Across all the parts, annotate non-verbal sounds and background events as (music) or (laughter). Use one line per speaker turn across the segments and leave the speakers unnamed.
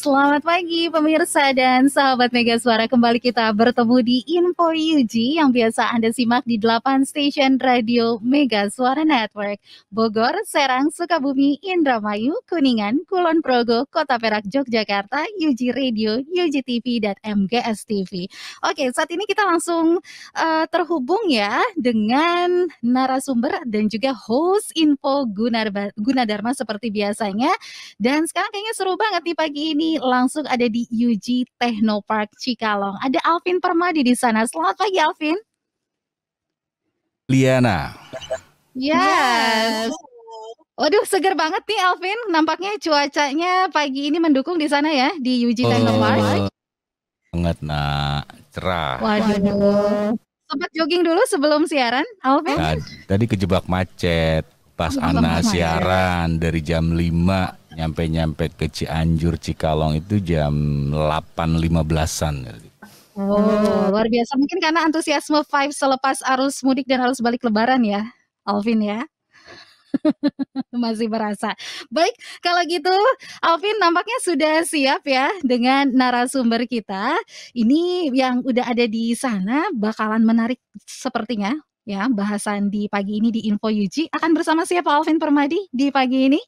Selamat pagi pemirsa dan sahabat Mega Suara kembali kita bertemu di Info UG yang biasa Anda simak di 8 stasiun radio Mega Suara Network. Bogor, Serang, Sukabumi, Indramayu, Kuningan, Kulon Progo, Kota Perak, Yogyakarta, UG Radio, UG TV dan MGS TV. Oke, saat ini kita langsung uh, terhubung ya dengan narasumber dan juga host Info Gunadarma, seperti biasanya. Dan sekarang kayaknya seru banget nih pagi ini langsung ada di UG Technopark Cikalong. Ada Alvin Permadi di sana. Selamat pagi Alvin.
Liana.
Yes. Waduh, seger banget nih Alvin. Nampaknya cuacanya pagi ini mendukung di sana ya di UG Technopark.
Oh, banget nak cerah. Waduh.
Sempat jogging dulu sebelum siaran, Alvin? Nah,
tadi kejebak macet pas Anna siaran dari jam 5 nyampe-nyampe ke Cianjur Cikalong itu jam 8.15an.
Oh, luar biasa. Mungkin karena antusiasme Five selepas arus mudik dan arus balik lebaran ya, Alvin ya. (laughs) Masih berasa. Baik, kalau gitu Alvin nampaknya sudah siap ya dengan narasumber kita. Ini yang udah ada di sana bakalan menarik sepertinya ya bahasan di pagi ini di Info Yuji akan bersama siapa Alvin Permadi di pagi ini?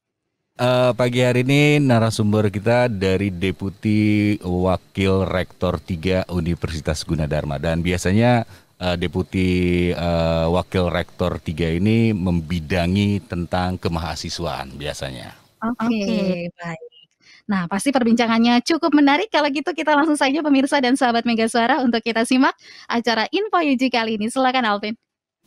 Uh, pagi hari ini narasumber kita dari Deputi Wakil Rektor 3 Universitas Gunadarma dan biasanya uh, Deputi uh, Wakil Rektor 3 ini membidangi tentang kemahasiswaan biasanya.
Oke, okay, okay. baik. Nah, pasti perbincangannya cukup menarik. Kalau gitu kita langsung saja pemirsa dan sahabat Mega Suara untuk kita simak acara Info UG kali ini. Silakan Alvin.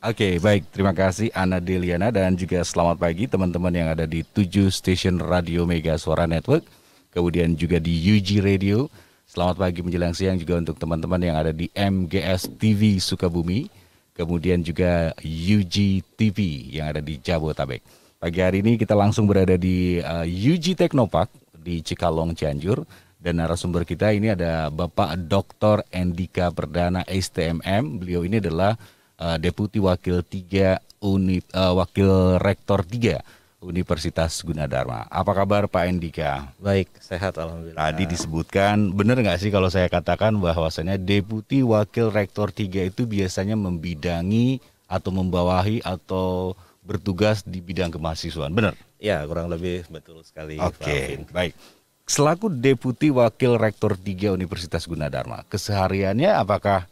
Oke, okay, baik. Terima kasih Ana Deliana dan juga selamat pagi teman-teman yang ada di 7 stasiun radio Mega Suara Network, kemudian juga di UG Radio. Selamat pagi menjelang siang juga untuk teman-teman yang ada di MGS TV Sukabumi, kemudian juga UG TV yang ada di Jabotabek. Pagi hari ini kita langsung berada di uh, UG Teknopark di Cikalong Cianjur dan narasumber kita ini ada Bapak Dr. Endika Perdana STMM. Beliau ini adalah uh, Deputi Wakil Tiga Uni, uh, Wakil Rektor Tiga Universitas Gunadarma. Apa kabar Pak Endika? Baik, sehat alhamdulillah. Tadi disebutkan, benar nggak sih kalau saya katakan bahwasanya Deputi Wakil Rektor 3 itu biasanya membidangi atau membawahi atau bertugas di bidang kemahasiswaan, benar? Ya, kurang lebih betul sekali. Oke, okay, baik. Selaku Deputi Wakil Rektor 3 Universitas Gunadarma, kesehariannya apakah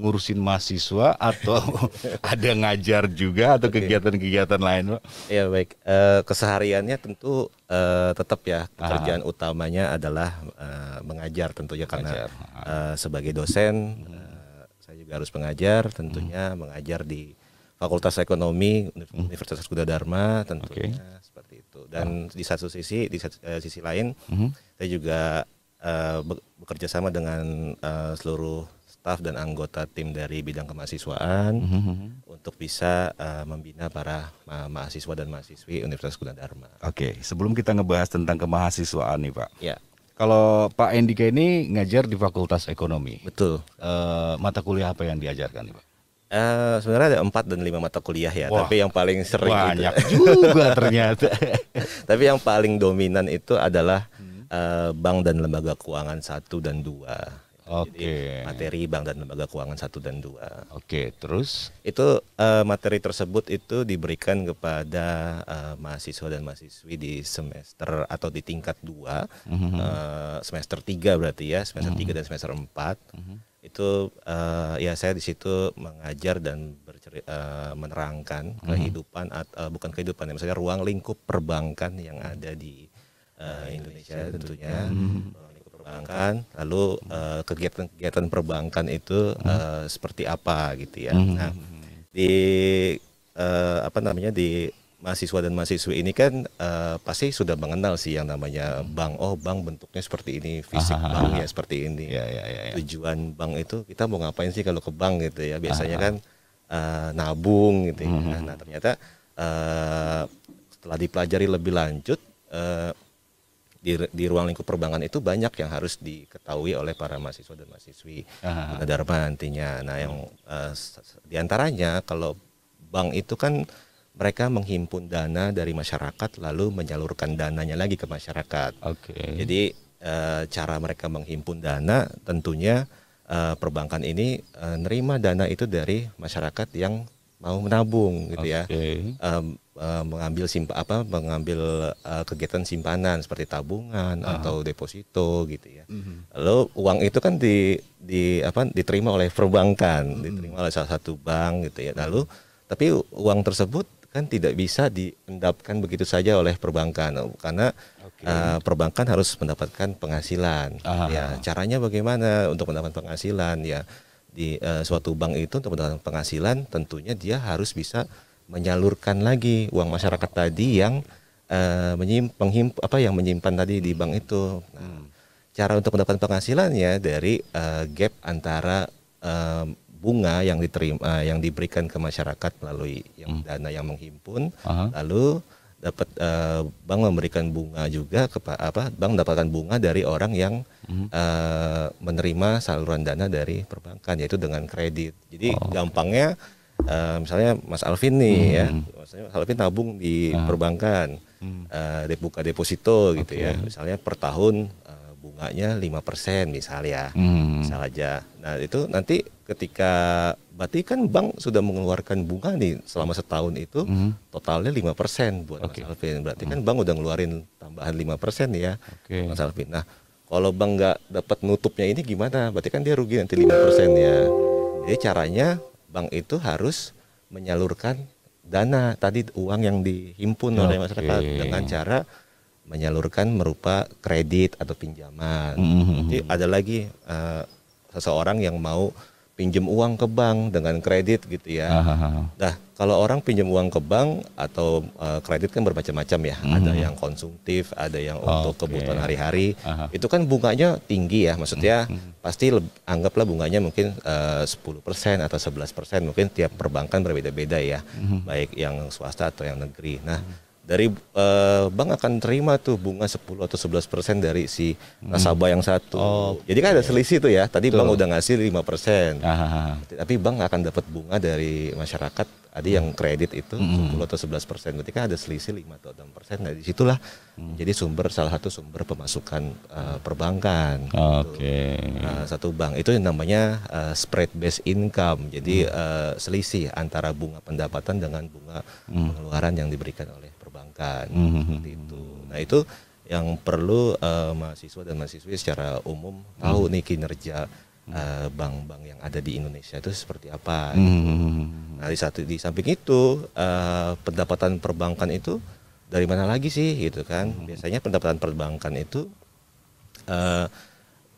ngurusin mahasiswa atau (laughs) ada ngajar juga atau kegiatan-kegiatan lain Pak? Ya baik, e, kesehariannya tentu e, tetap ya ah. pekerjaan
utamanya adalah e, mengajar tentunya mengajar. karena ah. e, sebagai dosen hmm. e, saya juga harus mengajar tentunya hmm. mengajar di Fakultas Ekonomi hmm. Gudadarma tentunya okay. seperti itu dan hmm. di satu sisi di satu, uh, sisi lain hmm. saya juga uh, bekerja sama dengan uh, seluruh staf dan anggota tim dari bidang kemahasiswaan mm -hmm. untuk bisa uh, membina para ma mahasiswa dan mahasiswi Universitas Gunadarma.
Oke, okay. sebelum kita ngebahas tentang kemahasiswaan nih Pak. Ya. Kalau Pak Endika ini ngajar di Fakultas Ekonomi. Betul. Uh, mata kuliah apa yang diajarkan nih Pak? Uh, sebenarnya ada empat dan lima mata
kuliah ya, Wah, tapi yang paling sering banyak itu, juga ternyata. (laughs) tapi yang paling dominan itu adalah hmm. uh, bank dan lembaga keuangan satu dan dua. Oke. Okay. materi bank dan lembaga keuangan satu dan dua. Oke, okay, terus itu uh, materi tersebut itu diberikan kepada uh, mahasiswa dan mahasiswi di semester atau di tingkat dua, mm -hmm. uh, semester tiga berarti ya, semester mm -hmm. tiga mhm. dan semester empat. Mm -hmm. Itu uh, ya saya di situ mengajar dan uh, menerangkan mm -hmm. kehidupan at, uh, bukan kehidupan ya, maksudnya ruang lingkup perbankan yang ada di uh, Indonesia, Indonesia tentunya. Mm -hmm perbankan lalu kegiatan eh, kegiatan-kegiatan perbankan itu hmm. Eh, seperti apa gitu ya hmm. nah di uh, apa namanya di mahasiswa dan mahasiswi ini kan uh, pasti sudah mengenal sih yang namanya bank. Oh, bank bentuknya seperti ini, fisik aha, ah, bank ah, ya ah. seperti ini. Ya, ya, ya, ya. Tujuan bank itu kita mau ngapain sih kalau ke bank gitu ya? Biasanya kan uh, nabung gitu. Ya. Hmm, hmm, nah, hmm. ternyata uh, setelah dipelajari lebih lanjut. Uh, di, di ruang lingkup perbankan itu banyak yang harus diketahui oleh para mahasiswa dan mahasiswi ah. Dharma nantinya. Nah, yang uh, eh, diantaranya kalau bank itu kan mereka menghimpun dana dari masyarakat lalu menyalurkan dananya lagi ke masyarakat. Oke. Okay. Jadi uh, cara mereka menghimpun dana tentunya uh, perbankan ini uh, nerima dana itu dari masyarakat yang mau menabung gitu okay. ya. Um, Eh, mengambil simpa apa mengambil uh, kegiatan simpanan seperti tabungan uh atau deposito gitu ya. Uh-huh. Lalu uang itu kan di di apa diterima oleh perbankan, uh-huh. diterima oleh salah satu bank gitu ya. Lalu tapi uang tersebut kan tidak bisa diendapkan begitu saja oleh perbankan eh, karena okay. uh, perbankan harus mendapatkan penghasilan. Aha. Ya, caranya bagaimana untuk mendapatkan penghasilan ya di uh, suatu bank itu untuk mendapatkan penghasilan tentunya dia harus bisa menyalurkan lagi uang masyarakat tadi yang uh, eh, menyimpan apa yang menyimpan tadi di bank itu. Nah, hmm. Cara untuk mendapatkan penghasilannya dari uh, gap antara uh, bunga yang diterima uh, yang diberikan ke masyarakat melalui yang hmm. dana yang menghimpun, Aha. lalu dapat uh, bank memberikan bunga juga ke apa bank mendapatkan bunga dari orang yang uh, menerima saluran dana dari perbankan yaitu dengan kredit jadi oh. gampangnya uh, misalnya Mas Alvin nih hmm. ya, misalnya Mas Alvin nabung di hmm. perbankan, hmm. uh, eh, buka deposito okay. gitu ya, misalnya per tahun uh, bunganya lima persen misalnya, hmm. misal aja. Nah itu nanti ketika berarti kan bank sudah mengeluarkan bunga nih selama setahun itu hmm. totalnya lima persen buat okay. Mas Alvin, berarti kan hmm. kan bank udah ngeluarin tambahan lima persen ya, okay. Mas Alvin. Nah kalau bank nggak dapat nutupnya ini gimana? Berarti kan dia rugi nanti lima persen ya. Jadi caranya bank itu harus menyalurkan dana tadi uang yang dihimpun okay. oleh masyarakat dengan cara menyalurkan berupa kredit atau pinjaman.
Mm -hmm. Jadi
ada lagi uh, seseorang yang mau pinjam uang ke bank dengan kredit gitu ya. Aha. Ah, ah. Nah, kalau orang pinjam uang ke bank atau uh, kredit kan bermacam-macam ya. hmm Ada yang konsumtif, ada yang oh, untuk okay. kebutuhan hari-hari. Ah, Itu kan bunganya tinggi ya. Maksudnya hmm, hmm. pasti anggaplah bunganya mungkin eh, uh, 10% atau 11%. Mungkin tiap perbankan berbeda-beda ya. hmm Baik yang swasta atau yang negeri. Nah, hmm dari uh, bank akan terima tuh bunga 10 atau 11 persen dari si hmm. nasabah yang satu. Oh, Jadi kan ada selisih tuh ya. Tadi tuh. bank udah ngasih 5 persen, ah, ah, ah. tapi bank akan dapat bunga dari masyarakat. Ada yang hmm. kredit itu hmm. 10 atau 11 persen. Berarti kan ada selisih 5 atau 6 persen. Nah disitulah hmm. jadi sumber salah satu sumber pemasukan uh, perbankan. Oke. Okay. Gitu. Uh, satu bank itu yang namanya uh, spread based income. Jadi hmm. uh, selisih antara bunga pendapatan dengan bunga hmm. pengeluaran yang diberikan oleh pendidikan mm-hmm. Hmm, hmm. itu. Nah itu yang perlu uh, mahasiswa dan mahasiswi secara umum tahu mm nih kinerja bank hmm. eh, bank-bank yang ada di Indonesia itu seperti apa. Mm-hmm. Nah di satu di samping itu uh, pendapatan perbankan itu dari mana lagi sih gitu kan? Mm-hmm. Biasanya pendapatan perbankan itu uh,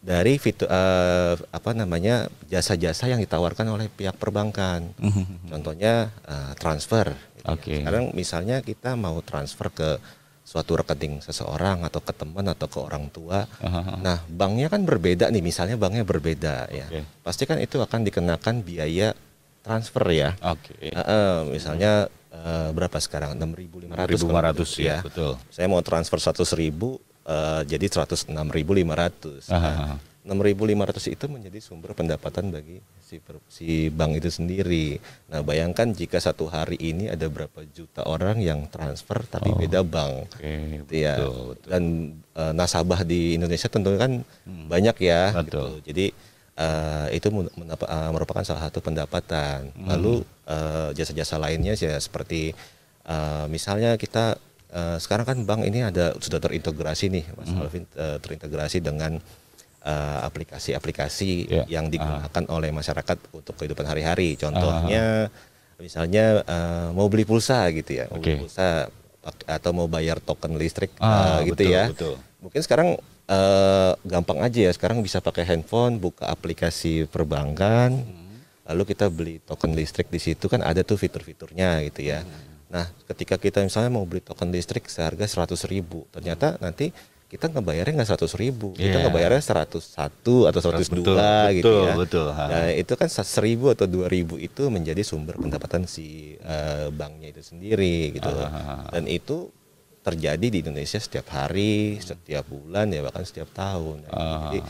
dari fitur, uh, apa namanya jasa-jasa yang ditawarkan oleh pihak perbankan. Mm-hmm. Contohnya uh, transfer Okay. Sekarang misalnya kita mau transfer ke suatu rekening seseorang atau ke teman atau ke orang tua. -huh. Nah, banknya kan berbeda nih, misalnya banknya berbeda ya. Pasti kan itu akan dikenakan biaya transfer ya. Oke. Okay. Uh, uh, misalnya uh, berapa sekarang? 6.500. 6.500 ya. ya. Betul. Saya mau transfer 100.000 uh, eh, jadi 106.500. Nah, 6.500 itu menjadi sumber pendapatan bagi si, si bank itu sendiri. Nah, bayangkan jika satu hari ini ada berapa juta orang yang transfer tapi oh. beda bank. Okay, gitu ya. Betul, Dan uh, nasabah di Indonesia tentunya kan hmm. banyak ya. Gitu. Jadi uh, itu menapa, uh, merupakan salah satu pendapatan. Hmm. Lalu jasa jasa-jasa lainnya sih ya, seperti uh, misalnya kita uh, sekarang kan bank ini ada sudah terintegrasi nih Mas hmm. Alvin uh, terintegrasi dengan Eh, aplikasi-aplikasi uh, aplikasi yeah. yang ah. digunakan uh. oleh masyarakat untuk kehidupan hari-hari. Contohnya uh. misalnya uh, mau beli pulsa gitu ya, mau okay. beli pulsa atau mau bayar token listrik uh, uh, gitu betul, ya. Betul. Mungkin sekarang uh, gampang aja ya. Sekarang bisa pakai handphone, buka aplikasi perbankan, hmm. lalu kita beli token listrik di situ kan ada tuh fitur-fiturnya gitu ya. Hmm. Nah, ketika kita misalnya mau beli token listrik seharga 100.000, ternyata hmm. nanti kita ngebayarnya nggak seratus ribu, yeah. kita iya. ngebayarnya seratus satu atau seratus dua gitu betul, ya. Betul, nah, itu kan seribu atau dua ribu itu menjadi sumber pendapatan si uh, banknya itu sendiri gitu. Uh, uh, Dan itu terjadi di Indonesia setiap hari, setiap bulan ya bahkan setiap tahun. Nah, ah, jadi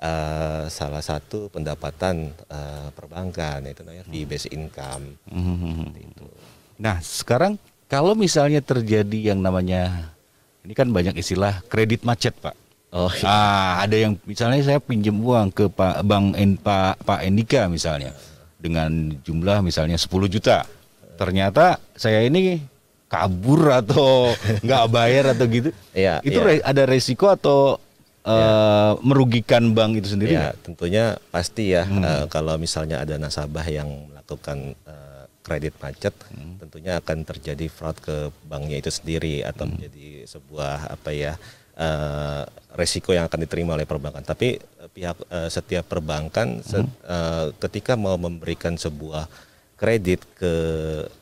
uh, salah satu pendapatan uh, perbankan itu namanya fee hmm. based income.
Hmm, hmm, itu. Nah sekarang kalau misalnya terjadi yang namanya ini kan banyak istilah kredit macet, Pak. Oh. Iya. Ah, ada yang misalnya saya pinjam uang ke Pak Bang en, Pak Pak Endika misalnya dengan jumlah misalnya 10 juta. Ternyata saya ini kabur atau (laughs) nggak bayar atau gitu. Iya. Itu iya. Re ada resiko atau Uh, merugikan bank itu sendiri? Ya, ya? tentunya pasti ya. Hmm. Uh, kalau
misalnya ada nasabah yang melakukan uh, kredit macet, hmm. tentunya akan terjadi fraud ke banknya itu sendiri atau hmm. menjadi sebuah apa ya uh, resiko yang akan diterima oleh perbankan. Tapi uh, pihak uh, setiap perbankan hmm. set, uh, ketika mau memberikan sebuah kredit ke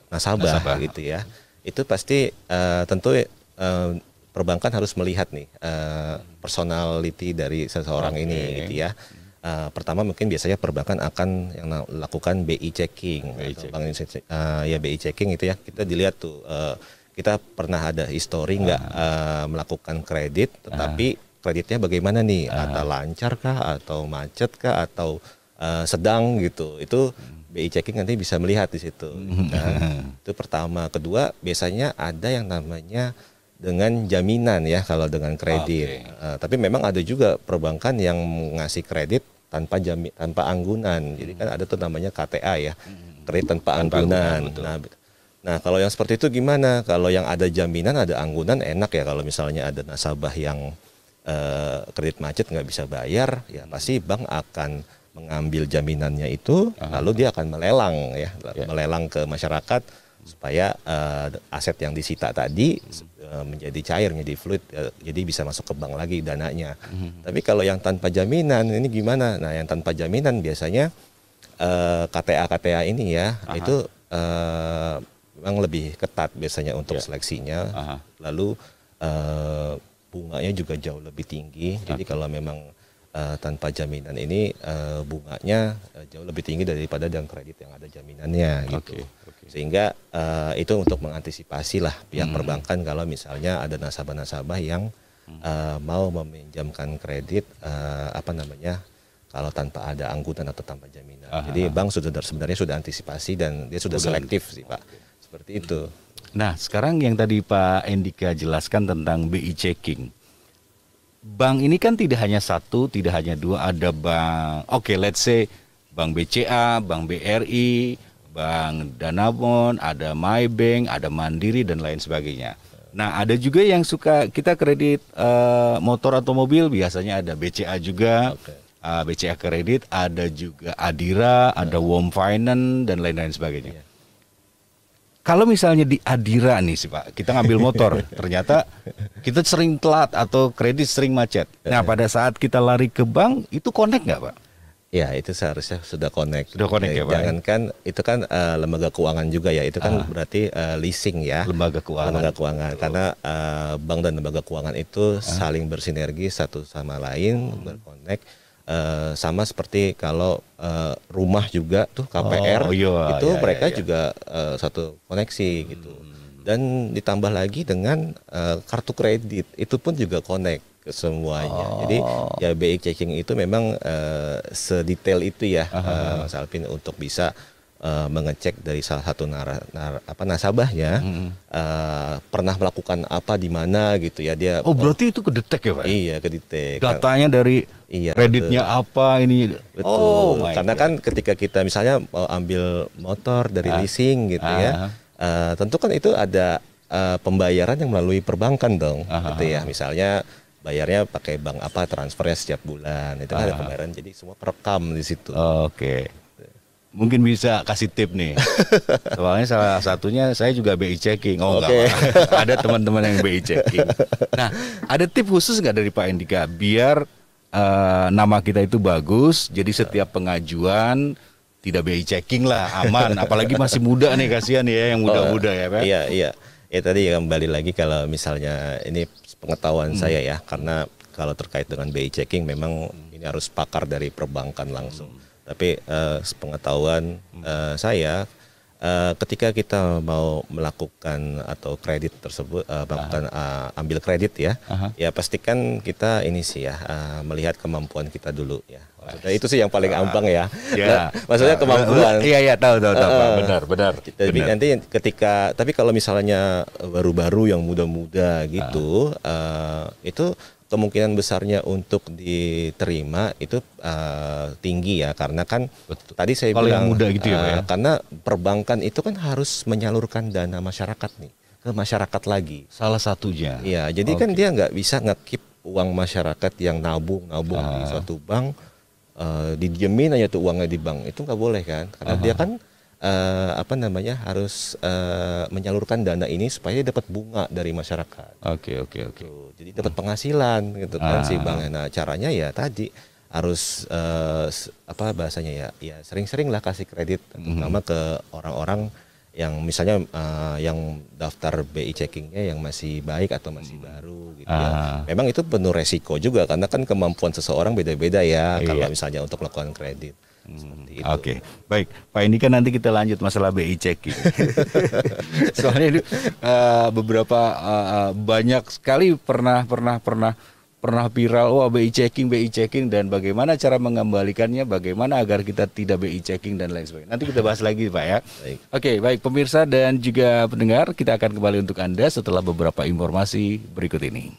nasabah, nasabah. gitu ya, itu pasti uh, tentu uh, perbankan harus melihat nih uh, personality dari seseorang okay. ini gitu ya. Hmm Uh, pertama mungkin biasanya perbankan akan yang lakukan BI checking, BI Bank uh, ya BI checking itu ya kita dilihat tuh uh, kita pernah ada histori nggak uh. uh, melakukan kredit, tetapi uh. kreditnya bagaimana nih, uh. Ah. atau lancar kah, atau macet kah, atau uh, sedang gitu, itu hmm. BI checking nanti bisa melihat di situ. Hmm. Nah, (laughs) itu pertama, kedua biasanya ada yang namanya dengan jaminan ya kalau dengan kredit. Okay. Uh, tapi memang ada juga perbankan yang ngasih kredit tanpa jamin tanpa anggunan. Jadi kan hmm. ada tuh namanya KTA ya, kredit hmm. tanpa, anggunan. nah, nah kalau yang seperti itu gimana? Kalau yang ada jaminan ada anggunan enak ya kalau misalnya ada nasabah yang eh, kredit macet nggak bisa bayar, ya hmm. pasti bank akan mengambil jaminannya itu, Aha. lalu dia akan melelang ya, ya. melelang ke masyarakat supaya uh, aset yang disita tadi Eh, menjadi cair, menjadi fluid, eh, jadi bisa masuk ke bank lagi dananya. Mm-hmm. Tapi kalau yang tanpa jaminan ini gimana? Nah, yang tanpa jaminan biasanya eh, KTA-KTA ini ya Aha. itu memang lebih ketat biasanya untuk yeah. seleksinya. Aha. Lalu bunganya juga jauh lebih tinggi. Jadi kalau memang uh, tanpa jaminan ini uh, bunganya uh, jauh lebih tinggi daripada yang kredit yang ada jaminannya gitu. Okay, okay. Sehingga uh, itu untuk mengantisipasi lah pihak hmm. perbankan kalau misalnya ada nasabah-nasabah yang uh, mau meminjamkan kredit uh, apa namanya kalau tanpa ada anggutan atau tanpa jaminan. Aha. Jadi ah, ah. bank sudah sebenarnya sudah antisipasi dan dia sudah, sudah selektif sih pak. Seperti itu. Nah
sekarang yang tadi Pak Endika jelaskan tentang BI checking bank ini kan tidak hanya satu, tidak hanya dua, ada bank. Oke, okay, let's say Bank BCA, Bank BRI, Bank Danamon, ada MyBank, ada Mandiri dan lain sebagainya. Nah, ada juga yang suka kita kredit uh, motor atau mobil, biasanya ada BCA juga. Okay. Eh, BCA kredit, ada juga Adira, ada Wom Finance dan lain-lain sebagainya. Yeah. Kalau misalnya di Adira nih sih Pak, kita ngambil motor, (laughs) ternyata kita sering telat atau kredit sering macet. Nah eh. pada saat kita lari ke bank itu connect nggak Pak? Ya itu seharusnya
sudah connect. Sudah connect ya, ya Pak. Ya? Jangankan itu kan uh, lembaga keuangan juga ya, itu kan ah. berarti uh, leasing ya. Lembaga keuangan. Lembaga keuangan Betul. karena uh, bank dan lembaga keuangan itu ah. saling bersinergi satu sama lain, hmm. berconnect Eh, sama seperti kalau uh, rumah juga tuh KPR oh, iya, itu iya, mereka iya. iya. juga uh, satu koneksi gitu. hmm. gitu dan ditambah lagi dengan uh, kartu kredit itu pun juga connect ke semuanya oh. jadi ya BI checking itu memang uh, sedetail itu ya uh -huh. uh, Mas Alvin untuk bisa uh, mengecek dari salah satu nar, nar, apa nasabahnya hmm. uh, pernah melakukan apa di mana gitu ya dia oh berarti oh, itu kedetek ya pak iya kedetek datanya dari iya, kreditnya betul. apa ini betul oh, karena God. kan ketika kita misalnya mau eh, ambil motor dari ah. leasing gitu ya, ah. ya uh, tentu kan itu ada uh, pembayaran yang melalui perbankan dong ah. gitu ah, ya ah. misalnya bayarnya pakai bank apa transfernya setiap bulan itu kan ada ah, pembayaran jadi semua rekam di situ. Oke. Okay
mungkin bisa kasih tip nih. (laughs) Soalnya salah satunya saya juga BI checking. Oh okay. enggak. ada teman-teman yang BI checking. Nah, ada tip khusus nggak dari Pak Endika biar uh, nama kita itu bagus jadi setiap pengajuan tidak BI checking lah, aman. (laughs) Apalagi masih muda nih kasihan ya yang muda-muda oh, ya, Pak. Iya, iya.
Ya tadi ya kembali lagi kalau misalnya ini pengetahuan hmm. saya ya karena kalau terkait dengan BI checking memang ini harus pakar dari perbankan langsung. Hmm tapi uh, eh, pengetahuan uh, eh, saya uh, ketika kita mau melakukan atau kredit tersebut uh, melakukan uh, ambil kredit ya, uh -huh. ya pastikan kita ini sih ya uh, melihat kemampuan kita dulu ya. Maksudnya itu sih yang paling ah. gampang ya. Ya. Nah, maksudnya nah, kemampuan. Iya iya tahu tahu tahu. benar benar. Tapi gitu. benar. nanti ketika tapi kalau misalnya baru-baru yang muda-muda gitu uh. Uh, itu kemungkinan besarnya untuk diterima itu uh, tinggi ya karena kan Betul. tadi saya Kalo bilang muda gitu uh, ya karena perbankan itu kan harus menyalurkan dana masyarakat nih ke masyarakat lagi salah satunya ya jadi okay. kan dia nggak bisa ngekip uang masyarakat yang nabung nabung uh. di ah. suatu bank uh, eh, dijamin aja tuh uangnya di bank itu nggak boleh kan karena uh -huh. dia kan uh, apa namanya harus uh, menyalurkan dana ini supaya dapat bunga dari masyarakat. Oke okay, oke okay, oke. Okay. Gitu. Jadi dapat penghasilan gitu kan, ah. kan sih bang. Nah caranya ya tadi harus uh, apa bahasanya ya ya sering-sering lah kasih kredit hmm. terutama mm -hmm. ke orang-orang yang misalnya uh, yang daftar BI checkingnya yang masih baik atau masih hmm. baru gitu ya. Ah. Memang itu penuh resiko juga karena kan kemampuan seseorang beda-beda ya iya. kalau misalnya untuk melakukan kredit. Hmm, Oke, okay.
baik Pak ini kan nanti kita lanjut masalah BI cek (laughs) Soalnya ini uh, beberapa uh, banyak sekali pernah pernah pernah pernah viral oh BI checking BI checking dan bagaimana cara mengembalikannya bagaimana agar kita tidak BI checking dan lain sebagainya nanti kita bahas lagi pak ya baik. oke baik pemirsa dan juga pendengar kita akan kembali untuk anda setelah beberapa informasi berikut ini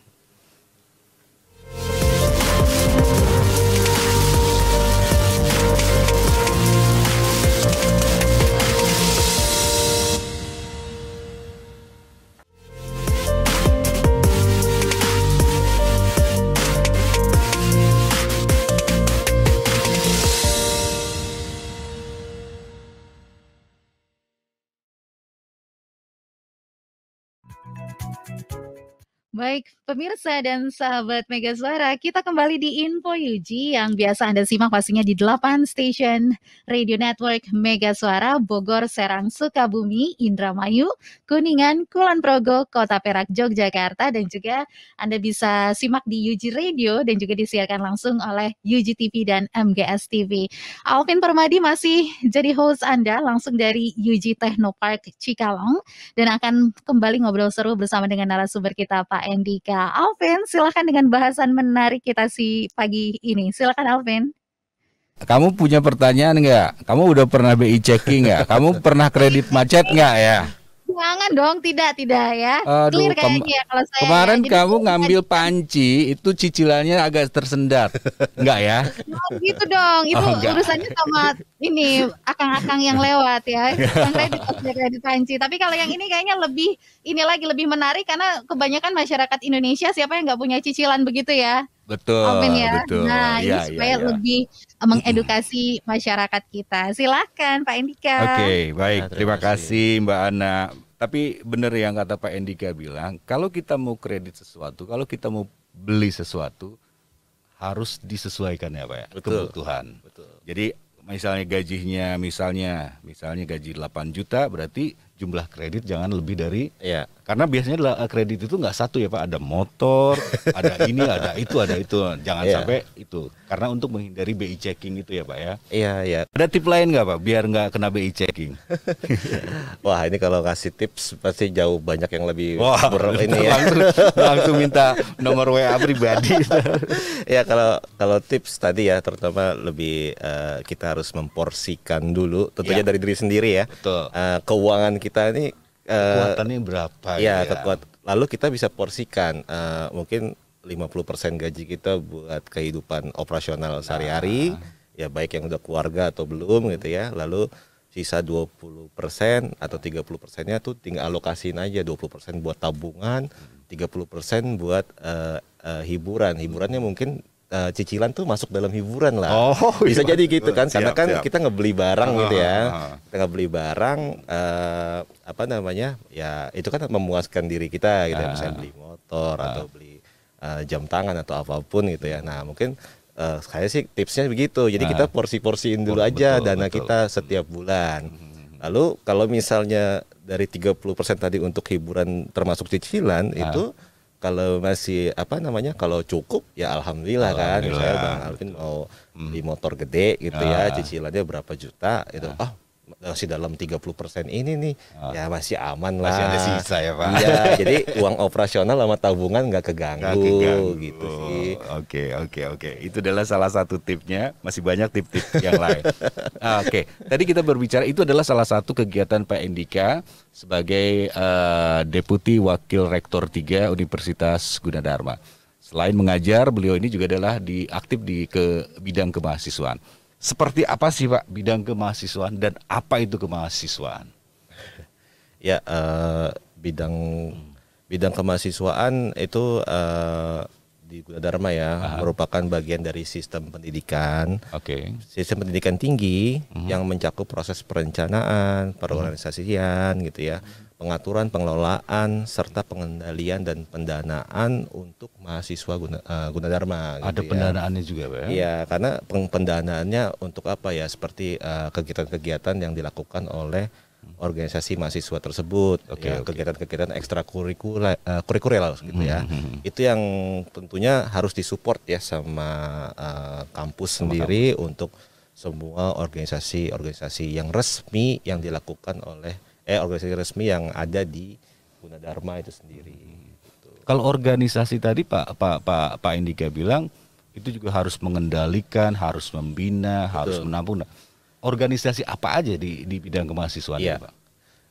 Baik, pemirsa dan sahabat Mega Suara, kita kembali di Info Yuji yang biasa Anda simak pastinya di 8 stasiun Radio Network Mega Suara, Bogor, Serang, Sukabumi, Indramayu, Kuningan, Kulon Progo, Kota Perak, Yogyakarta, dan juga Anda bisa simak di Yuji Radio dan juga disiarkan langsung oleh Yuji TV dan MGS TV. Alvin Permadi masih jadi host Anda langsung dari Yuji Technopark Cikalong dan akan kembali ngobrol seru bersama dengan narasumber kita Pak Endika. Alvin, silakan dengan bahasan menarik kita si pagi ini. Silakan Alvin.
Kamu punya pertanyaan nggak? Kamu udah pernah BI checking nggak? Kamu pernah kredit macet nggak ya?
Jangan dong, tidak, tidak ya. Aduh, Clear kayaknya kalau saya. Kemarin ya. kamu
ngambil panci, itu cicilannya agak tersendat. Enggak ya?
Oh, gitu dong. Oh, itu oh, urusannya sama ini akang-akang yang lewat ya. (laughs) Iya. Yang kredit, kredit panci. Tapi kalau yang ini kayaknya lebih ini lagi lebih menarik karena kebanyakan masyarakat Indonesia siapa yang enggak punya cicilan begitu ya?
Betul, open ya. Betul. Nah, ya, ini iya, supaya ya,
lebih eh, mengedukasi masyarakat kita. Silakan Pak Endika. Oke, okay,
baik. Ya, terima, terima kasih Mbak Ana. Tapi benar yang kata Pak Endika bilang, kalau kita mau kredit sesuatu, kalau kita mau beli sesuatu harus disesuaikan ya, Pak ya, Betul. kebutuhan. Betul. Jadi misalnya gajinya misalnya misalnya gaji 8 juta berarti jumlah kredit jangan lebih dari ya karena biasanya eh, kredit itu nggak satu ya Pak, ada motor, (laughs) ada ini, ada itu, ada itu. Jangan yeah. sampai itu. Karena untuk menghindari BI checking itu ya Pak ya. Iya, yeah, iya. Yeah. Ada tip lain nggak Pak biar nggak kena BI checking? (laughs) Wah, ini kalau kasih tips pasti jauh banyak yang lebih Wah, (laughs) ini ya. Langsung, langsung minta nomor WA pribadi.
ya kalau kalau tips tadi ya terutama lebih uh, kita harus memporsikan dulu tentunya yeah. dari diri sendiri ya. Betul. Uh, keuangan kita ini kekuatannya berapa ya, ya kekuat lalu kita bisa porsikan uh, mungkin 50% gaji kita buat kehidupan operasional nah. sehari-hari ya baik yang udah keluarga atau belum gitu ya lalu sisa 20% atau 30 persennya tuh tinggal alokasiin aja 20% buat tabungan 30% buat uh, uh, hiburan hiburannya mungkin uh, cicilan tuh masuk dalam hiburan lah. Oh, bisa iya. jadi gitu kan, karena kan siap. kita ngebeli barang ah, gitu ya, ah, ah, ah, kita ngebeli barang uh, apa namanya, ya itu kan memuaskan diri kita gitu, ah. ya. misalnya ah, beli motor ah. atau beli uh, jam tangan atau apapun gitu ya. Nah mungkin uh, saya sih tipsnya begitu, jadi ah. kita porsi-porsiin dulu oh, aja dana betul. kita setiap bulan. Hmm, hmm, hmm. Lalu kalau misalnya dari 30% tadi untuk hiburan termasuk cicilan ah. itu kalau masih apa namanya kalau cukup ya alhamdulillah, kan. alhamdulillah kan saya bang Alvin mau di hmm. motor gede gitu ya, ah. cicilannya berapa juta gitu ah oh, masih dalam 30% ini nih oh. ya masih aman lah. Masih ada sisa ya Pak. ya, jadi uang operasional sama tabungan nggak keganggu, keganggu gitu sih. Oke,
oke, oke. Itu adalah salah satu tipnya. Masih banyak tip-tip yang lain. (laughs) Ah, oke, okay. tadi kita berbicara itu adalah salah satu kegiatan Pak Endika sebagai uh, deputi wakil rektor 3 Universitas Gunadarma. Selain mengajar, beliau ini juga adalah diaktif di ke bidang kemahasiswaan. Seperti apa sih Pak bidang kemahasiswaan dan apa itu kemahasiswaan? (laughs) Ya uh, bidang
bidang kemahasiswaan itu uh, di Gunadarma ya Aha. merupakan bagian dari sistem pendidikan. Oke. Okay. Sistem pendidikan tinggi uh mhm. -huh. yang mencakup proses perencanaan, mhm. perorganisasian uh -huh. gitu ya pengaturan, pengelolaan, serta pengendalian dan pendanaan untuk mahasiswa guna, uh, eh, dharma. Gitu Ada gitu pendanaannya ya. juga, Pak? Ya? Iya, karena pendanaannya untuk apa ya? Seperti eh, kegiatan-kegiatan uh, yang dilakukan oleh organisasi mahasiswa tersebut, okay, ya, okay. kegiatan-kegiatan ekstrakurikuler, uh, gitu hmm, ya. Hmm, hmm, hmm Itu yang tentunya harus disupport ya sama uh, kampus sama sendiri kampus. untuk semua organisasi-organisasi yang resmi yang dilakukan oleh eh organisasi resmi yang ada di Gunadarma itu sendiri.
Gitu. Kalau organisasi tadi Pak Pak Pak Pak Indika bilang itu juga harus mengendalikan, harus membina, Betul. harus menampung. Nah, organisasi apa aja di di bidang kemahasiswaan ya. Pak?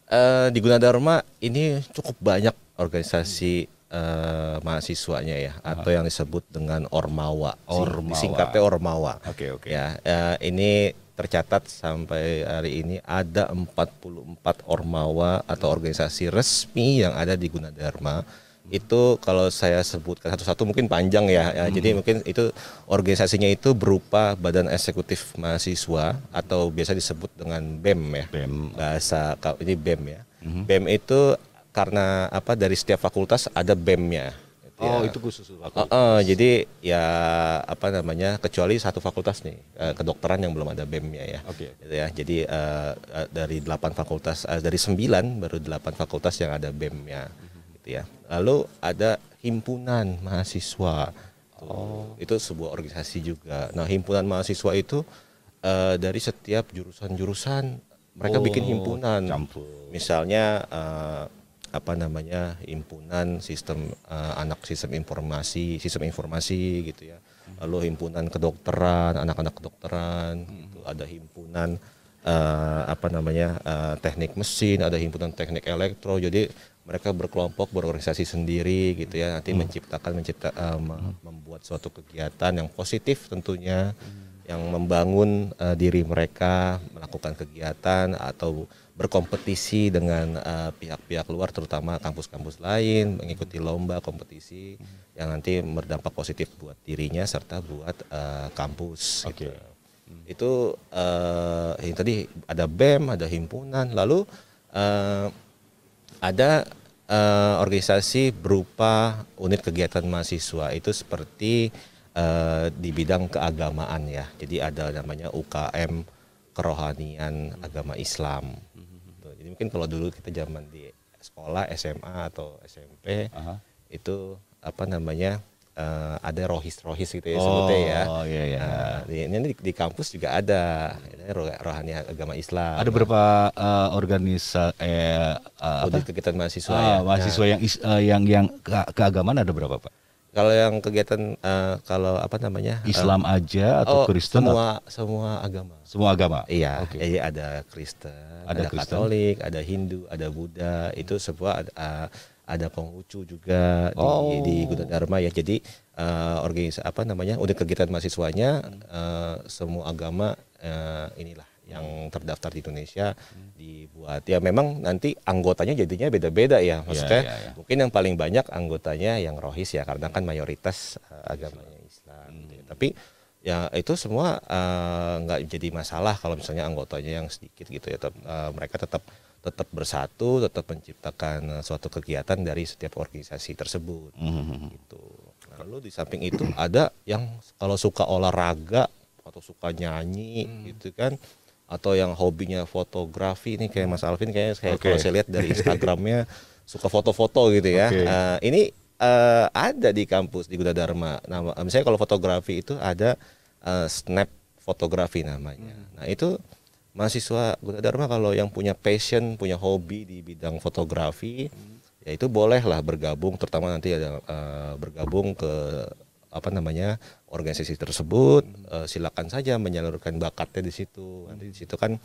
Uh, di Gunadarma ini cukup banyak
organisasi uh, mahasiswanya ya Aha. atau yang disebut dengan ormawa, ormawa. singkatnya ormawa. Oke okay, oke. Okay. Ya uh, ini tercatat sampai hari ini ada 44 ormawa atau organisasi resmi yang ada di Gunadarma itu kalau saya sebutkan satu-satu mungkin panjang ya, ya hmm. jadi mungkin itu organisasinya itu berupa badan eksekutif mahasiswa atau biasa disebut dengan BEM ya BEM. bahasa ini BEM ya hmm. BEM itu karena apa dari setiap fakultas ada BEM-nya
Iya. Oh, ya. itu khusus fakultas. Uh,
uh, jadi ya apa namanya? kecuali satu fakultas nih, uh, kedokteran yang belum ada BEM-nya ya. Oke. Okay. Gitu ya, jadi uh, dari delapan fakultas uh, dari sembilan baru delapan fakultas yang ada BEM-nya. Gitu ya. Lalu ada himpunan mahasiswa. Oh. Itu sebuah organisasi juga. Nah, himpunan mahasiswa itu uh, dari setiap jurusan-jurusan
mereka oh, bikin himpunan. Campur.
Misalnya uh, apa namanya himpunan sistem uh, anak sistem informasi sistem informasi gitu ya lalu himpunan kedokteran anak-anak kedokteran gitu. hmm. gitu ada himpunan uh, apa namanya uh, teknik mesin ada himpunan teknik elektro jadi mereka berkelompok berorganisasi sendiri gitu ya nanti hmm. menciptakan mencipta uh, membuat suatu kegiatan yang positif tentunya hmm yang membangun uh, diri mereka melakukan kegiatan atau berkompetisi dengan pihak eh, pihak-pihak luar terutama kampus-kampus lain mengikuti lomba kompetisi hmm. yang nanti berdampak positif buat dirinya serta buat uh, kampus okay. gitu. Hmm. Itu uh, yang tadi ada BEM, ada himpunan, lalu uh, ada uh, organisasi berupa unit kegiatan mahasiswa itu seperti uh, di bidang keagamaan ya. Jadi ada namanya UKM kerohanian agama Islam. Hmm. jadi mungkin kalau dulu kita zaman di sekolah SMA atau SMP -huh. itu apa namanya uh, ada rohis-rohis gitu ya oh, sebutnya ya. Oh iya iya. Nah, di, ini di, di kampus juga ada ini rohani agama
Islam. Ada berapa uh, organisasi eh uh, apa? kegiatan mahasiswa ya? ah, ya. mahasiswa nah. yang uh, yang yang ke keagamaan ada berapa, Pak?
Kalau yang kegiatan uh, kalau apa namanya? Eh, Islam uh, aja atau oh, Kristen? Semua atau? semua agama. Semua agama. Iya. Okay. Jadi ada Kristen, ada, ada Kristen. Katolik, ada Hindu, ada Buddha. Itu semua ada, uh, ada Konghucu juga oh. di, di Dharma ya. Jadi uh, organisasi apa namanya? untuk kegiatan mahasiswanya uh, semua agama uh, inilah yang hmm. terdaftar di Indonesia dibuat. Ya memang nanti anggotanya jadinya beda-beda ya. Iya, Maksudnya yeah, yeah, yeah. mungkin yang paling banyak anggotanya yang rohis ya karena kan mayoritas uh, agamanya Islam. Gitu ya. Hmm. Tapi ya itu semua eh, nggak uh, jadi masalah kalau misalnya anggotanya yang sedikit gitu ya. Tetap, uh, mereka tetap tetap bersatu, tetap menciptakan suatu kegiatan dari setiap organisasi tersebut. Hmm. hmm, hmm gitu. Nah, lalu di samping itu ada yang kalau suka olahraga atau suka nyanyi hmm. gitu kan atau yang hobinya fotografi ini kayak Mas Alvin kayak okay. kalau saya lihat dari Instagramnya (laughs) suka foto-foto gitu ya. Okay. Uh, eh, ini uh, ada di kampus di Gudadarma Nama misalnya kalau fotografi itu ada uh, snap fotografi namanya. Hmm. Nah, itu mahasiswa Gudadarma kalau yang punya passion, punya hobi di bidang fotografi hmm. ya itu bolehlah bergabung terutama nanti ada uh, bergabung ke apa namanya organisasi tersebut uh, silakan saja menyalurkan bakatnya di situ nanti di situ kan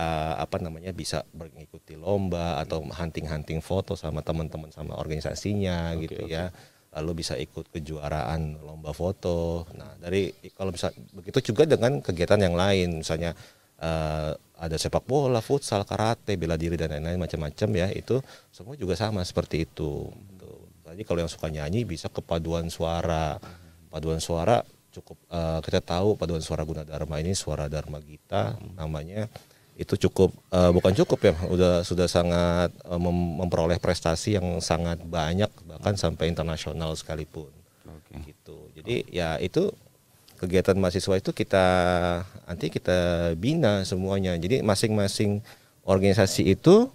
uh, apa namanya bisa mengikuti lomba atau hunting-hunting foto sama teman-teman sama organisasinya okay, gitu okay. ya lalu bisa ikut kejuaraan lomba foto nah dari kalau bisa begitu juga dengan kegiatan yang lain misalnya uh, ada sepak bola futsal karate bela diri dan lain-lain macam-macam ya itu semua juga sama seperti itu Tuh. Gitu. jadi kalau yang suka nyanyi bisa kepaduan suara paduan suara cukup uh, kita tahu paduan suara Gunadarma ini suara Dharma Gita hmm. namanya itu cukup uh, bukan cukup ya sudah sudah sangat uh, mem memperoleh prestasi yang sangat banyak bahkan sampai internasional sekalipun okay. gitu jadi okay. ya itu kegiatan mahasiswa itu kita nanti kita bina semuanya jadi masing-masing organisasi itu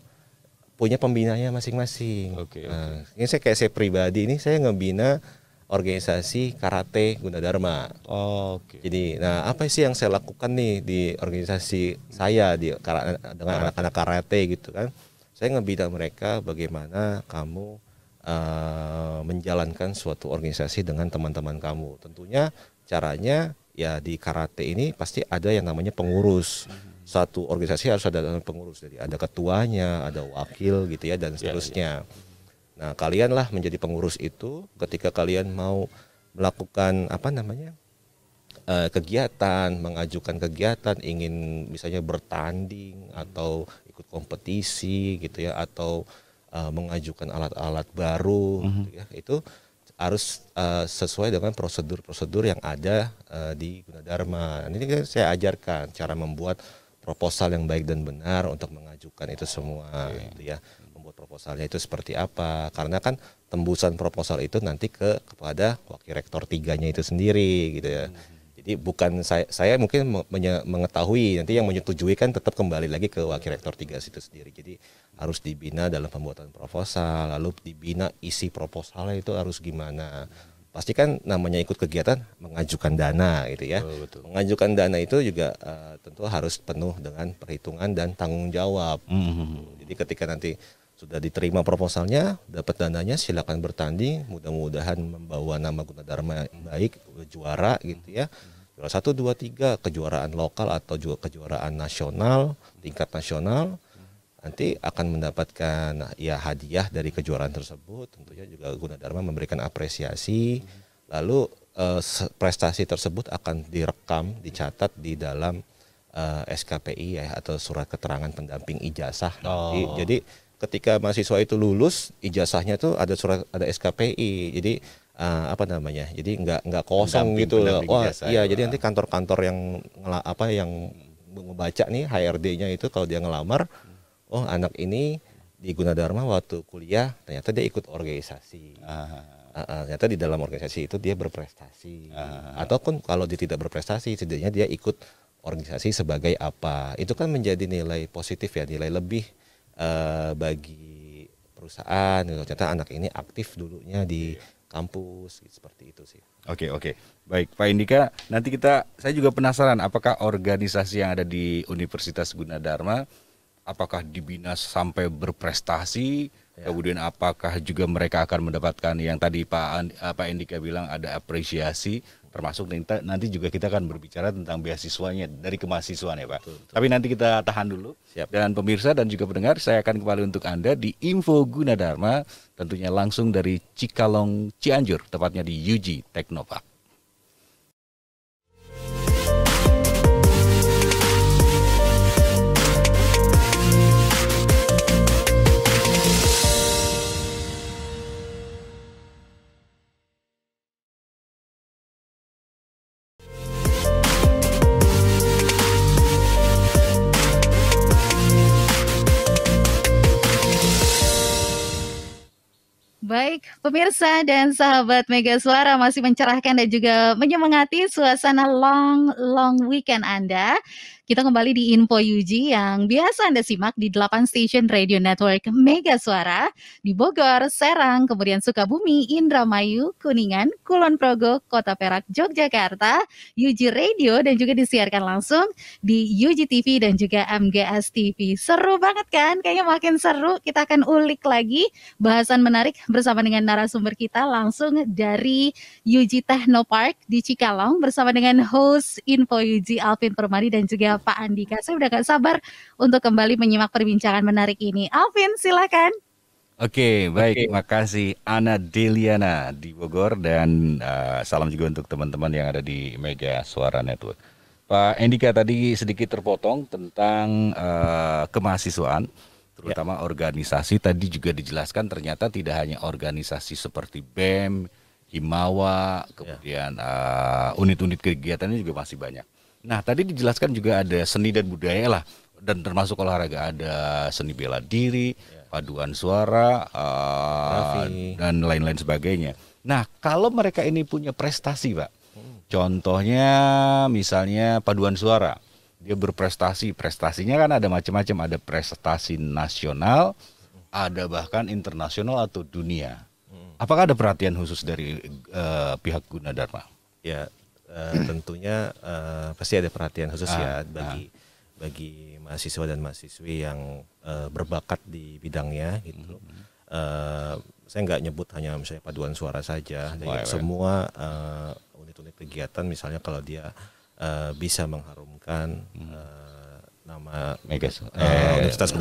punya pembinanya masing-masing. Oke. Okay, okay. Nah, ini saya kayak saya pribadi ini saya ngebina organisasi karate Gunadarma. Oh, Oke. Okay. Jadi, nah apa sih yang saya lakukan nih di organisasi saya di karate, dengan anak-anak karate gitu kan? Saya ngebina mereka bagaimana kamu uh, menjalankan suatu organisasi dengan teman-teman kamu. Tentunya caranya ya di karate ini pasti ada yang namanya pengurus. Hmm. Satu organisasi harus ada pengurus, jadi ada ketuanya, ada wakil gitu ya dan iya, seterusnya. Yeah, yeah Nah, kalianlah menjadi pengurus itu ketika kalian mau melakukan apa namanya? Eh, kegiatan, mengajukan kegiatan, ingin misalnya bertanding atau ikut kompetisi gitu ya atau uh, mengajukan alat-alat baru mm -hmm. gitu mhm. ya. Itu harus uh, sesuai dengan prosedur-prosedur yang ada uh, di Gunadarma. Nah, ini kan saya ajarkan cara membuat proposal yang baik dan benar untuk mengajukan itu semua okay. gitu ya proposalnya itu seperti apa karena kan tembusan proposal itu nanti ke kepada wakil rektor tiganya itu sendiri gitu ya hmm. jadi bukan saya saya mungkin mengetahui nanti yang menyetujui kan tetap kembali lagi ke wakil rektor tiga situ sendiri jadi harus dibina dalam pembuatan proposal lalu dibina isi proposalnya itu harus gimana hmm. pasti kan namanya ikut kegiatan mengajukan dana gitu ya. Betul, betul. Mengajukan dana itu juga uh, tentu harus penuh dengan perhitungan dan tanggung jawab. Mm -hmm. Jadi ketika nanti sudah diterima proposalnya, dapat dananya, silakan bertanding. Mudah-mudahan membawa nama Gunadarma baik, juara gitu ya. Juara satu, dua, tiga, kejuaraan lokal atau juga kejuaraan nasional, tingkat nasional. Nanti akan mendapatkan ya hadiah dari kejuaraan tersebut. Tentunya juga Gunadarma memberikan apresiasi. Lalu eh, prestasi tersebut akan direkam, dicatat di dalam eh, SKPI ya atau surat keterangan pendamping ijazah. Oh. jadi ketika mahasiswa itu lulus ijazahnya tuh ada surat ada SKPI jadi uh, apa namanya jadi nggak nggak kosong Damping, gitu loh wah iya ya. jadi nanti kantor-kantor yang apa yang membaca nih HRD-nya itu kalau dia ngelamar oh anak ini di Gunadarma waktu kuliah ternyata dia ikut organisasi Aha. Uh, uh, ternyata di dalam organisasi itu dia berprestasi Aha. ataupun kalau dia tidak berprestasi setidaknya dia ikut organisasi sebagai apa itu kan menjadi nilai positif ya nilai lebih Eh, bagi perusahaan gitu. Ternyata anak
ini aktif dulunya
di iya. kampus gitu, seperti itu sih.
Oke, okay, oke. Okay. Baik, Pak Indika, nanti kita saya juga penasaran apakah organisasi yang ada di Universitas Gunadarma apakah dibina sampai berprestasi ya. kemudian apakah juga mereka akan mendapatkan yang tadi Pak eh, Pak Indika bilang ada apresiasi termasuk nanti juga kita akan berbicara tentang beasiswanya dari kemahasiswaan ya Pak. Betul, betul. Tapi nanti kita tahan dulu. Siap. Dan pemirsa dan juga pendengar saya akan kembali untuk Anda di Info Gunadarma tentunya langsung dari Cikalong Cianjur tepatnya di UG Teknopark.
Baik, pemirsa dan sahabat Mega Suara masih mencerahkan dan juga menyemangati suasana long long weekend Anda. Kita kembali di Info UG yang biasa Anda simak di 8 station radio network Mega Suara di Bogor, Serang, kemudian Sukabumi, Indramayu, Kuningan, Kulon Progo, Kota Perak, Yogyakarta, Yuji Radio dan juga disiarkan langsung di Yuji TV dan juga MGS TV. Seru banget kan? Kayaknya makin seru. Kita akan ulik lagi bahasan menarik bersama dengan narasumber kita langsung dari UG Park di Cikalong bersama dengan host Info UG Alvin Permadi dan juga Pak Andika. Saya udah gak sabar untuk kembali menyimak perbincangan menarik ini. Alvin, silakan.
Oke, baik. Okay. Terima kasih Ana Deliana di Bogor dan uh, salam juga untuk teman-teman yang ada di Mega Suara Network. Pak Andika, tadi sedikit terpotong tentang uh, kemahasiswaan, terutama ya. organisasi. Tadi juga dijelaskan ternyata tidak hanya organisasi seperti BEM, Himawa, ya. kemudian eh, unit-unit ya. uh, kegiatannya juga masih banyak. Nah, tadi dijelaskan juga ada seni dan budaya lah dan termasuk olahraga ada seni bela diri, iya. paduan suara uh, dan lain-lain sebagainya. Nah, kalau mereka ini punya prestasi, Pak. Hmm. Contohnya misalnya paduan suara. Dia berprestasi. Prestasinya kan ada macam-macam, ada prestasi nasional, ada bahkan internasional atau dunia. Hmm. Apakah ada perhatian khusus dari uh, pihak Gunadarma? Ya,
Eh, tentunya uh, pasti ada perhatian khusus ah, ya ah. bagi ah. bagi mahasiswa dan mahasiswi yang uh, berbakat di bidangnya gitu. Mm -hmm. uh, saya nggak nyebut hanya misalnya paduan suara saja, semua, semua uh, unit-unit kegiatan misalnya kalau dia uh, bisa mengharumkan hmm. uh, nama Megas uh, eh, Universitas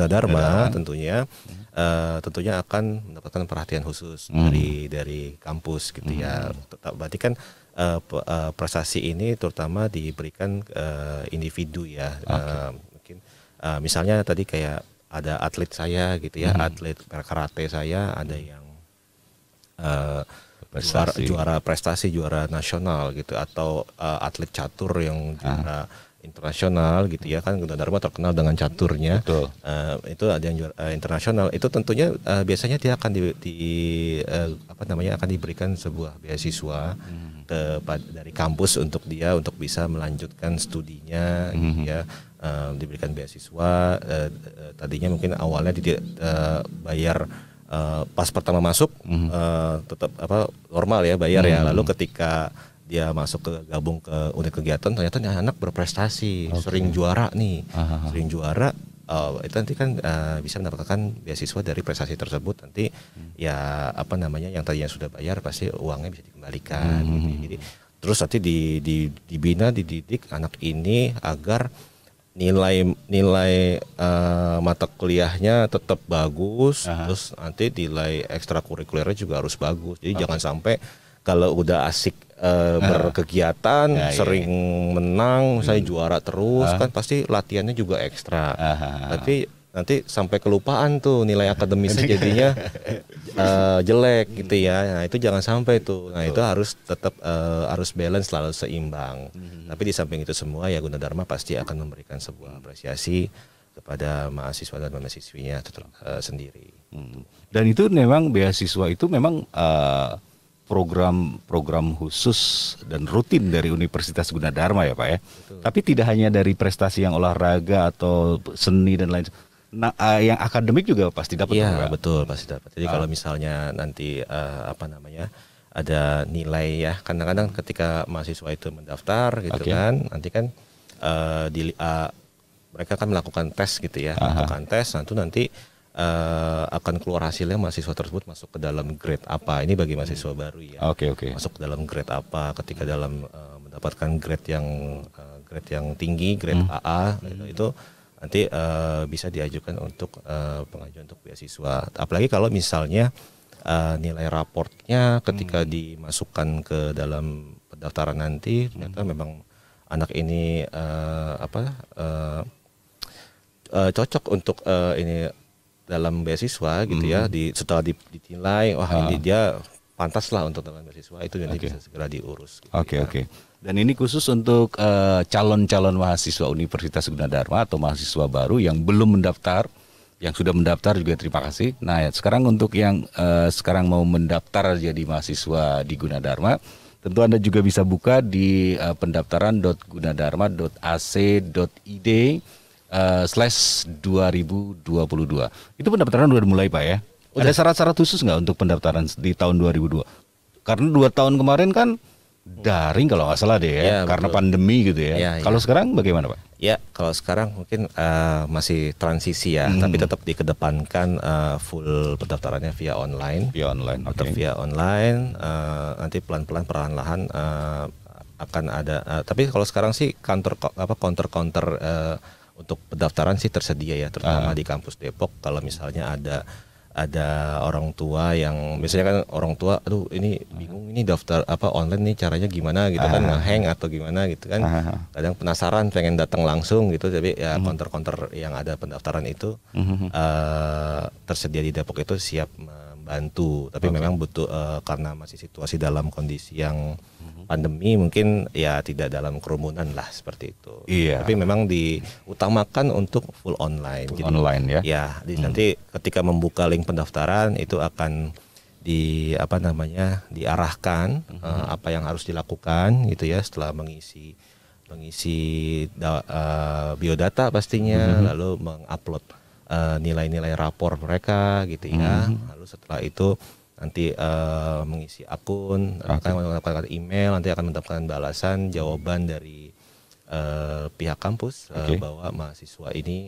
tentunya uh, tentunya akan mendapatkan perhatian khusus hmm. dari dari kampus gitu hmm. ya. Mm-hmm. Tetap berarti kan uh, uh, prestasi ini terutama diberikan uh, individu ya. Okay. Uh, mungkin uh, misalnya tadi kayak ada atlet saya gitu ya, hmm. atlet karate saya ada yang uh, prestasi. Juara, juara prestasi, juara nasional gitu atau uh, atlet catur yang juara ah internasional gitu ya kan Gunadarma terkenal dengan caturnya Betul. Uh, itu ada yang uh, internasional itu tentunya uh, biasanya dia akan di, di uh, apa namanya akan diberikan sebuah beasiswa hmm. ke dari kampus untuk dia untuk bisa melanjutkan studinya gitu hmm. gitu ya uh, diberikan beasiswa uh, tadinya mungkin awalnya dia uh, bayar uh, pas pertama masuk -hmm. uh, tetap apa normal ya bayar ya. -hmm. ya lalu ketika dia masuk ke gabung ke unit kegiatan ternyata nih anak berprestasi okay. sering juara nih Aha. Ah, ah. sering juara uh, itu nanti kan uh, bisa mendapatkan beasiswa dari prestasi tersebut nanti hmm. ya apa namanya yang tadinya sudah bayar pasti uangnya bisa dikembalikan hmm. Gitu. hmm, hmm. jadi terus nanti di, di, dibina dididik anak ini agar nilai nilai uh, mata kuliahnya tetap bagus Aha. Ah. terus nanti nilai ekstrakurikulernya juga harus bagus jadi okay. jangan sampai kalau udah asik uh, berkegiatan, ya, ya, ya. sering ya. menang, hmm. saya juara terus uh. kan pasti latihannya juga ekstra. Uh. Tapi nanti sampai kelupaan tuh nilai akademis jadinya uh, (laughs) jelek gitu ya. Hmm. Nah, itu jangan sampai tuh. Nah, itu harus tetap uh, eh, harus balance selalu seimbang. Hmm. Tapi di samping itu semua ya dharma pasti akan memberikan sebuah apresiasi kepada mahasiswa dan mahasiswinya uh, sendiri. Hmm.
Dan itu memang beasiswa itu memang uh, program-program khusus dan rutin dari Universitas Gunadarma ya Pak ya. Betul. Tapi tidak hanya dari prestasi yang olahraga atau seni dan lain Nah, uh, yang akademik juga pasti dapat. Iya, betul pasti dapat. Jadi ah. kalau misalnya nanti
uh, apa namanya? ada nilai ya. Kadang-kadang ketika mahasiswa itu mendaftar gitu okay. kan, nanti kan uh, eh, di uh, mereka kan melakukan tes gitu ya, Aha. melakukan tes, nanti nanti uh, akan keluar hasilnya mahasiswa tersebut masuk ke dalam grade apa. Ini bagi mahasiswa hmm. baru ya. okay, Okay. Masuk ke dalam grade apa ketika dalam uh, mendapatkan grade yang uh, grade yang tinggi, grade hmm. AA hmm. Gitu. itu nanti uh, bisa diajukan untuk uh, pengajuan untuk beasiswa. Apalagi kalau misalnya uh, nilai raportnya ketika hmm. dimasukkan ke dalam pendaftaran nanti ternyata hmm. memang anak ini uh, apa uh, uh, cocok untuk uh, ini dalam beasiswa gitu mm ya mm-hmm. di setelah ditilai wah ini ah. dia pantas lah untuk dalam beasiswa itu nanti okay. bisa segera diurus.
Gitu oke gitu okay, ya. oke. Okay. Dan ini khusus untuk eh, calon-calon uh, mahasiswa Universitas Gunadarma atau mahasiswa baru yang belum mendaftar, yang sudah mendaftar juga terima kasih. Nah ya, sekarang untuk yang uh, sekarang mau mendaftar jadi mahasiswa di Gunadarma, tentu anda juga bisa buka di uh, eh, pendaftaran.gunadarma.ac.id uh, slash 2022. Itu pendaftaran udah mulai Pak ya? Udah. Ada syarat-syarat khusus nggak untuk pendaftaran di tahun 2002? Karena dua tahun kemarin kan daring kalau nggak salah deh ya, ya karena betul. pandemi gitu ya. ya kalau ya. sekarang bagaimana Pak? Ya, kalau sekarang mungkin uh, masih
transisi ya, hmm. tapi tetap dikedepankan uh, full pendaftarannya via online. Via online. Atau okay. via online. Uh, nanti pelan-pelan perlahan-lahan uh, akan ada. Uh, tapi kalau sekarang sih kantor apa counter-counter untuk pendaftaran sih tersedia ya terutama uh. di kampus Depok kalau misalnya ada ada orang tua yang biasanya kan orang tua aduh ini bingung ini daftar apa online nih caranya gimana gitu kan ah. ngehang atau gimana gitu kan uh. kadang penasaran pengen datang langsung gitu tapi ya mhm. konter-konter uh yang ada pendaftaran itu uh, tersedia di Depok itu siap bantu tapi okay. memang butuh uh, karena masih situasi dalam kondisi yang mhm. pandemi mungkin ya tidak dalam kerumunan lah seperti itu iya tapi memang diutamakan untuk full online full Jadi, online ya ya hmm. nanti ketika membuka link pendaftaran itu akan di apa namanya diarahkan -hmm. uh, apa yang harus dilakukan gitu ya setelah mengisi mengisi da, uh, biodata pastinya -hmm. lalu mengupload Eh, nilai-nilai uh, rapor mereka gitu ya. Hmm. Lalu setelah itu nanti uh, mengisi akun, okay. akan mendapatkan email, nanti akan mendapatkan balasan jawaban dari uh, pihak kampus okay. bahwa mahasiswa ini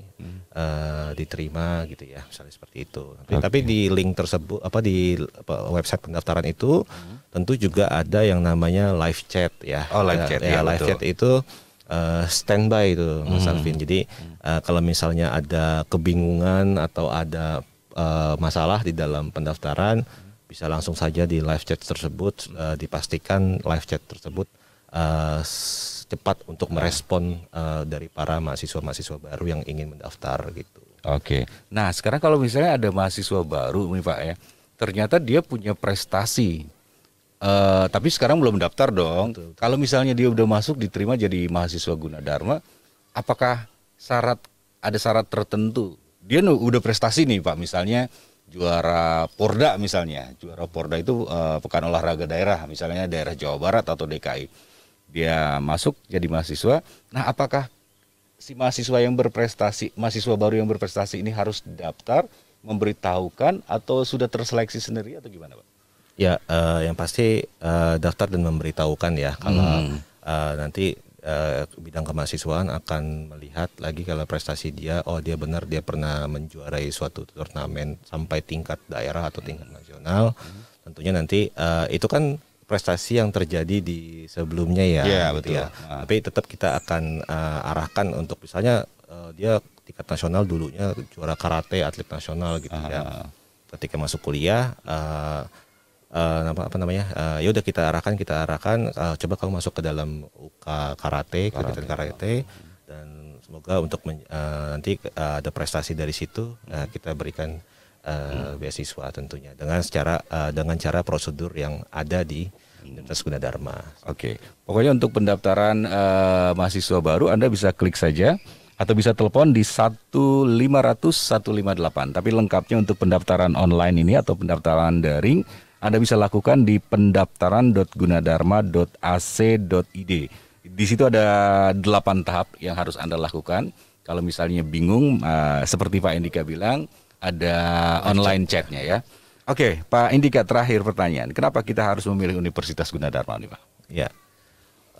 uh, diterima gitu ya, misalnya seperti itu. Tapi, okay. tapi di link tersebut apa di apa, website pendaftaran itu hmm. tentu juga ada yang namanya live chat ya. Oh live chat ya, ya, ya live chat itu uh, standby itu Mas hmm. Alvin. Jadi uh, kalau misalnya ada kebingungan atau ada uh, masalah di dalam pendaftaran bisa langsung saja di live chat tersebut uh, dipastikan live chat tersebut uh, cepat untuk merespon uh, dari para mahasiswa-mahasiswa baru yang ingin mendaftar gitu.
Oke. Nah, sekarang kalau misalnya ada mahasiswa baru nih Pak ya, ternyata dia punya prestasi Eh, tapi sekarang belum daftar dong. Betul. Kalau misalnya dia udah masuk diterima jadi mahasiswa dharma, apakah syarat ada syarat tertentu? Dia udah prestasi nih Pak, misalnya juara Porda misalnya, juara Porda itu uh, pekan olahraga daerah, misalnya daerah Jawa Barat atau DKI. Dia masuk jadi mahasiswa. Nah, apakah si mahasiswa yang berprestasi, mahasiswa baru yang berprestasi ini harus daftar, memberitahukan atau sudah terseleksi sendiri atau gimana, Pak?
Ya, uh, yang pasti uh, daftar dan memberitahukan ya kalau hmm. uh, nanti uh, bidang kemahasiswaan akan melihat lagi kalau prestasi dia, oh dia benar dia pernah menjuarai suatu turnamen sampai tingkat daerah atau tingkat nasional. Hmm. Tentunya nanti uh, itu kan prestasi yang terjadi di sebelumnya ya, yeah, gitu betul. ya. Nah. Tapi tetap kita akan uh, arahkan untuk misalnya uh, dia tingkat nasional dulunya juara karate atlet nasional gitu Aha. ya. Ah. Ketika masuk kuliah. Uh, uh, apa, apa namanya uh, ya udah kita arahkan kita arahkan uh, coba kamu masuk ke dalam UK karate karate, karate dan semoga untuk men, uh, nanti uh, ada prestasi dari situ uh, kita berikan uh, beasiswa tentunya dengan secara uh, dengan cara prosedur yang ada di Universitas Gunadarma.
Oke, okay. pokoknya untuk pendaftaran uh, mahasiswa baru Anda bisa klik saja atau bisa telepon di delapan Tapi lengkapnya untuk pendaftaran online ini atau pendaftaran daring anda bisa lakukan di pendaftaran.gunadarma.ac.id. Di situ ada 8 tahap yang harus Anda lakukan. Kalau misalnya bingung, uh, seperti Pak Indika bilang, ada online chatnya ya. Oke, okay, Pak Indika terakhir pertanyaan. Kenapa kita harus memilih Universitas Gunadarma nih Pak? Ya,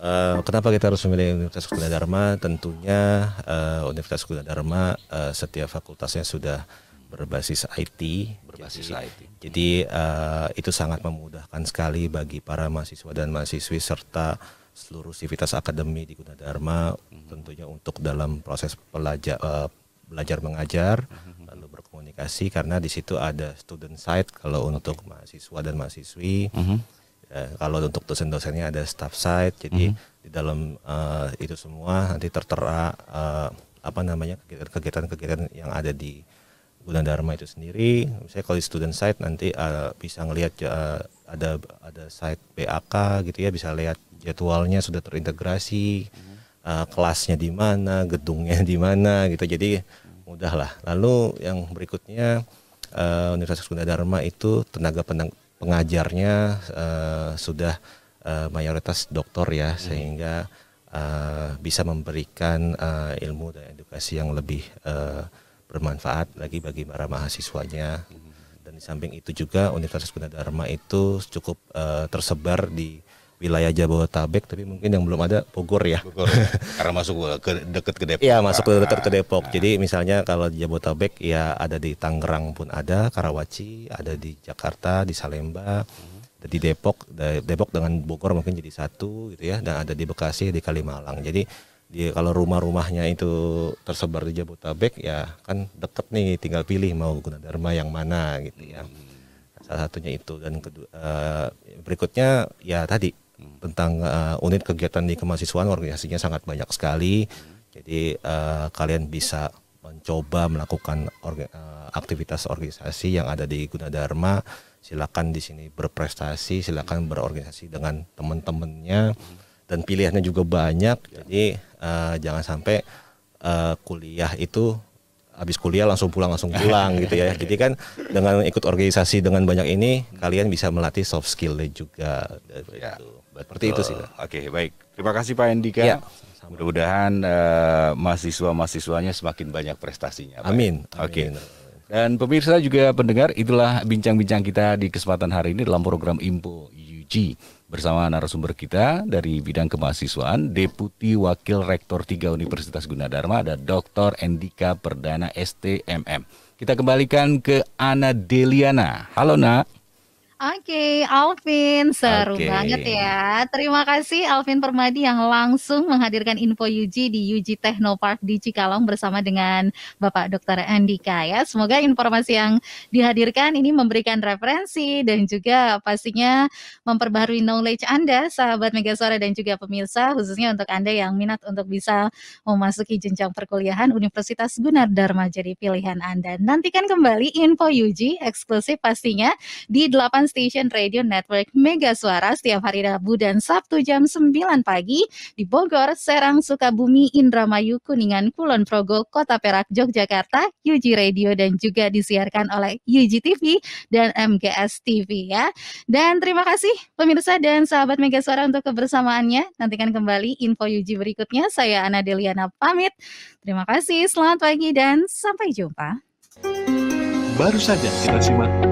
Uh, kenapa
kita harus memilih Universitas Gunadarma? Tentunya uh, Universitas Gunadarma uh, setiap fakultasnya sudah berbasis IT. Berbasis jadi, IT. Jadi uh, itu sangat memudahkan sekali bagi para mahasiswa dan mahasiswi serta seluruh sivitas akademi di Gunadarma hmm tentunya untuk dalam proses pelajar uh, eh, belajar mengajar hmm lalu berkomunikasi karena di situ ada student site kalau okay. untuk mahasiswa dan mahasiswi. hmm Ya, kalau untuk dosen-dosennya ada staff site. jadi hmm di dalam uh, itu semua nanti tertera uh, apa namanya kegiatan-kegiatan yang ada di Gudang Dharma itu sendiri. Misalnya kalau di student site nanti uh, bisa ngelihat uh, ada ada site BAK gitu ya, bisa lihat jadwalnya sudah terintegrasi, uh, kelasnya di mana, gedungnya di mana gitu. Jadi mudah lah. Lalu yang berikutnya uh, Universitas Dharma itu tenaga pengajarnya uh, sudah uh, mayoritas doktor ya, hmm. sehingga uh, bisa memberikan uh, ilmu dan edukasi yang lebih uh, bermanfaat lagi bagi para mahasiswanya. Dan di samping itu juga Universitas Gunadarma itu cukup uh, tersebar di wilayah Jabodetabek tapi mungkin yang belum ada Bogor ya. Bogor. Ya. (laughs) Karena masuk ke dekat ke Depok. Iya, masuk ke dekat ke Depok. Nah. Jadi misalnya kalau di Jabodetabek ya ada di Tangerang pun ada, Karawaci, ada di Jakarta, di Salemba, ada di Depok, Depok dengan Bogor mungkin jadi satu gitu ya dan ada di Bekasi, di Kalimalang. Jadi di kalau rumah-rumahnya itu tersebar di Jabodetabek, ya kan deket nih tinggal pilih mau Gunadarma yang mana gitu ya hmm. salah satunya itu dan kedua uh, berikutnya ya tadi hmm. tentang uh, unit kegiatan di kemahasiswaan organisasinya sangat banyak sekali hmm. jadi uh, kalian bisa mencoba melakukan orga, uh, aktivitas organisasi yang ada di Gunadarma silakan di sini berprestasi silakan berorganisasi dengan teman-temannya hmm. dan pilihannya juga banyak ya. jadi uh, jangan sampai uh, kuliah itu habis kuliah langsung pulang langsung pulang gitu ya. Jadi kan dengan ikut organisasi dengan banyak ini kalian bisa melatih soft skill juga.
Ya, gitu. Seperti itu sih. Oke Oke baik. Terima kasih Pak Endika. Ya. Mudah-mudahan uh, mahasiswa-mahasiswanya semakin banyak prestasinya. Pak. Amin. Oke. Okay. Dan pemirsa juga pendengar, itulah bincang-bincang kita di kesempatan hari ini dalam program Info UG bersama narasumber kita dari bidang kemahasiswaan Deputi Wakil Rektor 3 Universitas Gunadarma ada Dr. Endika Perdana STMM. Kita kembalikan ke Ana Deliana. Halo, Nak.
Oke, Alvin, seru okay. banget ya. Terima kasih Alvin Permadi yang langsung menghadirkan info UG di UG Technopark di Cikalong bersama dengan Bapak Dr. Andika ya. Semoga informasi yang dihadirkan ini memberikan referensi dan juga pastinya memperbarui knowledge Anda, sahabat Suara dan juga pemirsa, khususnya untuk Anda yang minat untuk bisa memasuki jenjang perkuliahan Universitas Gunadarma jadi pilihan Anda. Nantikan kembali info UG eksklusif pastinya di 8 Station Radio Network Mega Suara setiap hari Rabu dan Sabtu jam 9 pagi di Bogor, Serang, Sukabumi, Indramayu, Kuningan, Kulon Progo, Kota Perak, Yogyakarta, UG Radio dan juga disiarkan oleh UG TV dan MGS TV ya. Dan terima kasih pemirsa dan sahabat Mega Suara untuk kebersamaannya. Nantikan kembali info UG berikutnya. Saya Ana Deliana pamit. Terima kasih, selamat pagi dan sampai jumpa.
Baru saja kita simak